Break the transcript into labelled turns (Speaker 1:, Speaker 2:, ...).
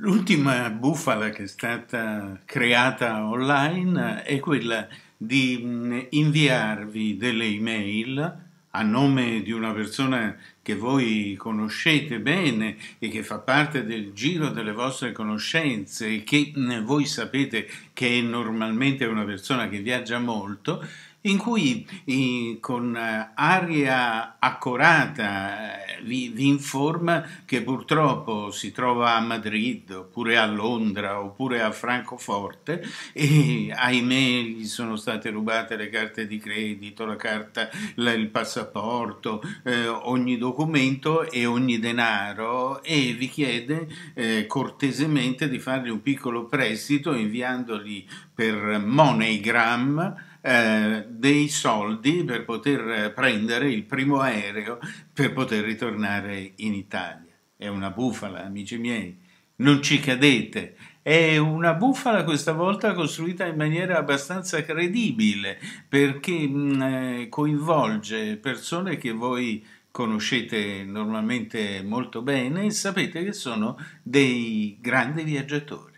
Speaker 1: L'ultima bufala che è stata creata online è quella di mm, inviarvi delle email a nome di una persona che voi conoscete bene e che fa parte del giro delle vostre conoscenze e che mm, voi sapete che è normalmente una persona che viaggia molto, in cui con eh, aria accurata vi, vi, informa che purtroppo si trova a Madrid oppure a Londra oppure a Francoforte e ahimè gli sono state rubate le carte di credito, la carta, la, il passaporto, eh, ogni documento e ogni denaro e vi chiede eh, cortesemente di fargli un piccolo prestito inviandogli per MoneyGram eh, dei soldi per poter eh, prendere il primo aereo per poter ritornare in Italia. È una bufala, amici miei, non ci cadete. È una bufala questa volta costruita in maniera abbastanza credibile perché mh, mm, eh, coinvolge persone che voi conoscete normalmente molto bene e sapete che sono dei grandi viaggiatori.